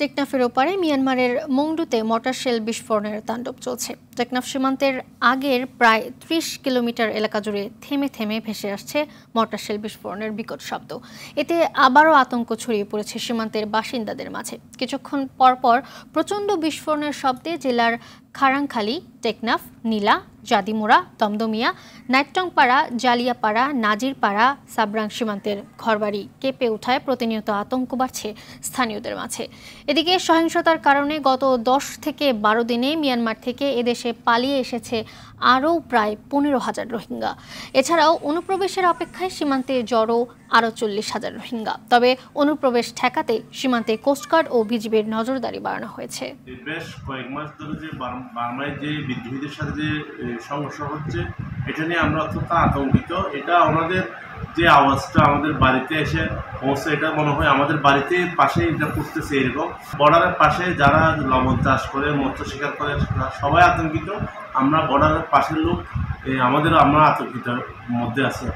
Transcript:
টেকনাফের ওপারে মিয়ানমারের মংডুতে মটার শেল বিস্ফোরণের তাণ্ডব চলছে টেকনাফ সীমান্তের আগের প্রায় ত্রিশ কিলোমিটার এলাকা জুড়ে থেমে থেমে ভেসে আসছে মটার শেল বিস্ফোরণের বিকট শব্দ এতে আবারও আতঙ্ক ছড়িয়ে পড়েছে সীমান্তের বাসিন্দাদের মাঝে কিছুক্ষণ পরপর প্রচণ্ড বিস্ফোরণের শব্দে জেলার খারাংখালী টেকনাফ নীলা জাদিমোড়া দমদমিয়া নাট্যংপাড়া জালিয়াপাড়া নাজিরপাড়া সাবরাং সীমান্তের ঘরবাড়ি কেঁপে ওঠায় প্রতিনিয়ত আতঙ্ক বাড়ছে স্থানীয়দের মাঝে এদিকে সহিংসতার কারণে গত দশ থেকে বারো দিনে মিয়ানমার থেকে এদেশে পালিয়ে এসেছে আরও প্রায় পনেরো হাজার রোহিঙ্গা এছাড়াও অনুপ্রবেশের অপেক্ষায় সীমান্তে জড়ো আরও চল্লিশ হাজার রোহিঙ্গা তবে অনুপ্রবেশ ঠেকাতে সীমান্তে কোস্টগার্ড ও বিজিবির নজরদারি বাড়ানো হয়েছে বেশ কয়েক মাস ধরে যে বার্মায় যে বিদ্রোহীদের সাথে যে সমস্যা হচ্ছে এটা নিয়ে আমরা অত্যন্ত আতঙ্কিত এটা আমাদের যে আওয়াজটা আমাদের বাড়িতে এসে পৌঁছে এটা মনে হয় আমাদের বাড়িতে পাশে এটা করতেছে এরকম বর্ডারের পাশে যারা লবণ চাষ করে মৎস্য শিকার করে সবাই আতঙ্কিত আমরা বর্ডারের পাশের লোক আমাদের আমরা আতঙ্কিত মধ্যে আছি